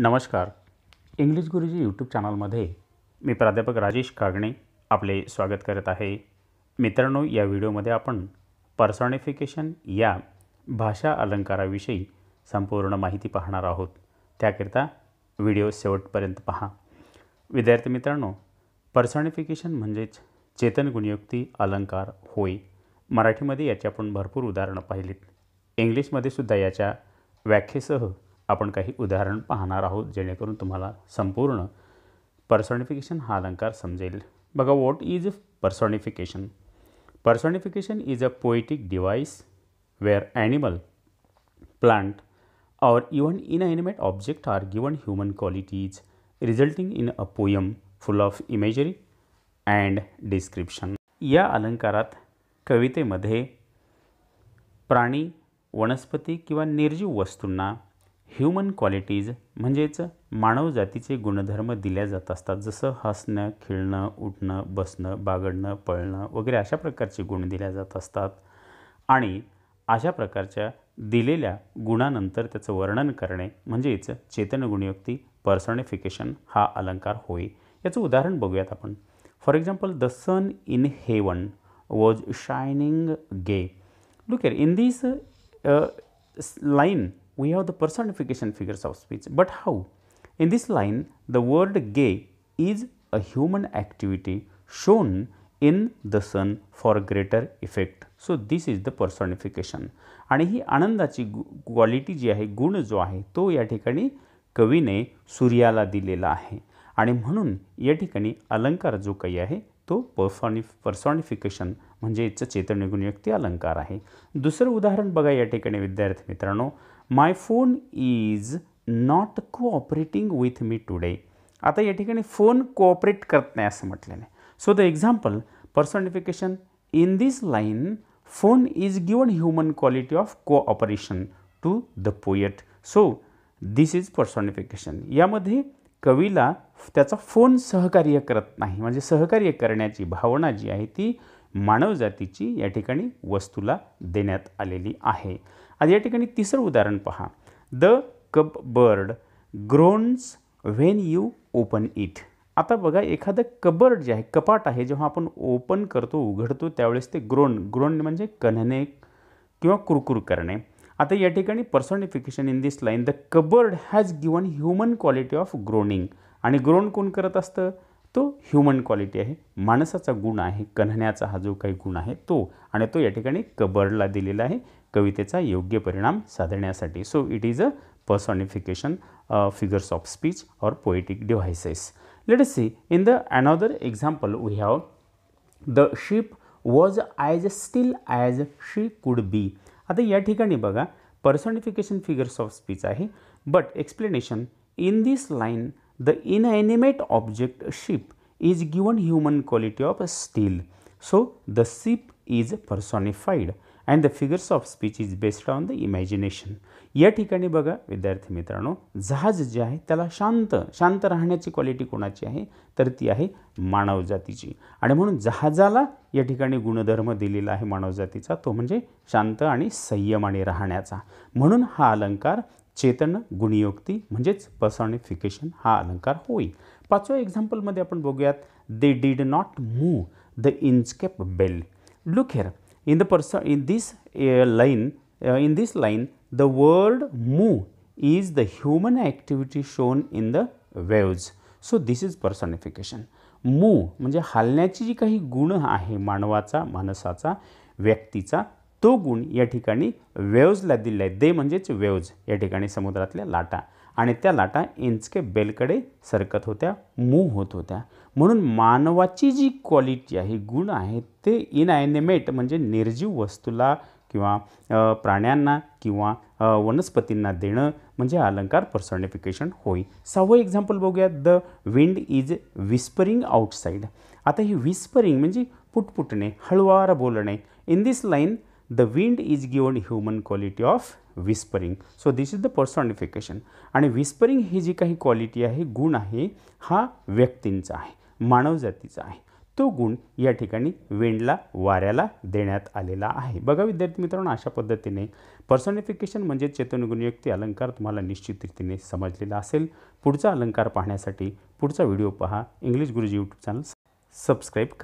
नमस्कार इंग्लिश गुरुजी यूट्यूब चॅनलमध्ये मी प्राध्यापक राजेश कागणे आपले स्वागत करत आहे मित्रांनो या व्हिडिओमध्ये आपण पर्सॉनिफिकेशन या भाषा अलंकाराविषयी संपूर्ण माहिती पाहणार आहोत त्याकरिता व्हिडिओ शेवटपर्यंत पहा विद्यार्थी मित्रांनो पर्सॉनिफिकेशन म्हणजेच चेतन गुणयुक्ती अलंकार होय मराठीमध्ये याची आपण भरपूर उदाहरणं पाहिलीत इंग्लिशमध्ये सुद्धा याच्या व्याख्येसह आपण काही उदाहरण पाहणार आहोत जेणेकरून तुम्हाला संपूर्ण पर्सॉनिफिकेशन हा अलंकार समजेल बघा what is personification personification is a poetic device where animal plant or even inanimate object are given human qualities resulting in a poem full of imagery and description या अलंकारात कवितेमध्ये प्राणी वनस्पती किंवा निर्जीव वस्तूंना ह्युमन क्वालिटीज म्हणजेच मानवजातीचे गुणधर्म दिल्या जात असतात जसं हसणं खिळणं उठणं बसणं बागडणं पळणं वगैरे अशा प्रकारचे गुण दिल्या जात असतात आणि अशा प्रकारच्या दिलेल्या गुणानंतर त्याचं वर्णन करणे म्हणजेच चेतन गुणयोक्ती पर्सनिफिकेशन हा अलंकार होय याचं उदाहरण बघूयात आपण for example the sun in heaven was shining gay looker in this line we have the personification figures of speech. But how? In this line, the word gay is a human activity shown in the sun for greater effect so this is the personification आणि ही आनंदाची quality जी आहे गुण जो आहे तो या ठिकाणी कवीने सूर्याला दिलेला आहे आणि म्हणून या ठिकाणी अलंकार जो काही आहे तो पर्सॉनिफ पर्सॉनिफिकेशन म्हणजेच चेतनगुण व्यक्ती अलंकार आहे दुसरं उदाहरण बघा या ठिकाणी विद्यार्थी मित्रांनो my phone is not cooperating with me today आता या ठिकाणी फोन कोऑपरेट करत नाही असं म्हटलेलं आहे so the example personification in this line phone is given human quality of cooperation to the poet so this is personification यामध्ये कवीला त्याचा फोन सहकार्य करत नाही म्हणजे सहकार्य करण्याची भावना जी आहे ती मानवजातीची या ठिकाणी वस्तूला देण्यात आलेली आहे आता या ठिकाणी तिसरं उदाहरण पहा the cupboard groans when you open it आता बघा एखादं कबर्ड जे आहे कपाट आहे जेव्हा आपण ओपन करतो उघडतो त्यावेळेस ते ग्रोन ग्रोन म्हणजे कन्हणे किंवा कुरकुर करणे आता या ठिकाणी personification in this line the cupboard has given human quality of groaning आणि ग्रोन कोण करत असतं तो ह्युमन क्वालिटी आहे माणसाचा गुण आहे कन्हण्याचा हा जो काही गुण आहे तो आणि तो या ठिकाणी कबर्डला दिलेला आहे कवितेचा योग्य परिणाम साधण्यासाठी so it is a personification figures of speech or poetic devices let see in the another example we have the ship was as still as she could be आता या ठिकाणी बघा पर्सॉनिफिकेशन फिगर्स ऑफ स्पीच आहे but explanation in this line the inanimate object ship is given human quality of still so the ship is personified and the figures of speech is based on the imagination या ठिकाणी बघा विद्यार्थी मित्रांनो जहाज जे आहे त्याला शांत शांत राहण्याची क्वालिटी कोणाची आहे तर ती आहे मानवजातीची आणि म्हणून जहाजाला या ठिकाणी गुणधर्म दिलेला आहे मानवजातीचा तो म्हणजे शांत आणि संयम आणि राहण्याचा म्हणून हा अलंकार चेतन गुणयोक्ती म्हणजेच पर्सॉनिफिकेशन हा अलंकार होईल पाचव्या एक्झाम्पलमध्ये आपण बघूयात they did not move the Inchcape bell look here in the person in this uh, line uh, in this line the word mu is the human activity shown in the waves so this is personification mu manje halnyachi ji kahi gun ahe manavacha manasacha vyaktycha to gun ya thikani waves la dilay de manje waves ya thikani samudratle lata आणि त्या लाटा इंचके बेलकडे सरकत होत्या move होत होत्या म्हणून मानवाची जी quality आहे गुण आहे ते इनॲनिमेट म्हणजे निर्जीव वस्तूला किंवा प्राण्यांना किंवा वनस्पतींना देणं म्हणजे अलंकार पर्सनिफिकेशन होय सहावं एक्झाम्पल बघूयात the wind is whispering outside आता ही विस्परिंग म्हणजे पुटपुटणे हळुवार बोलणे in this line the wind is given human quality of whispering so this is the personification आणि विस्परिंग ही जी काही क्वालिटी आहे गुण आहे हा व्यक्तींचा आहे मानवजातीचा आहे तो गुण या ठिकाणी वेणला वाऱ्याला देण्यात आलेला आहे बघा विद्यार्थी मित्रांनो अशा पद्धतीने पर्सॉनिफिकेशन म्हणजे चेतनगुणयुक्ती अलंकार तुम्हाला निश्चित रीतीने समजलेला असेल पुढचा अलंकार पाहण्यासाठी पुढचा व्हिडिओ पहा इंग्लिश गुरुजी यूट्यूब चॅनल सबस्क्राईब करा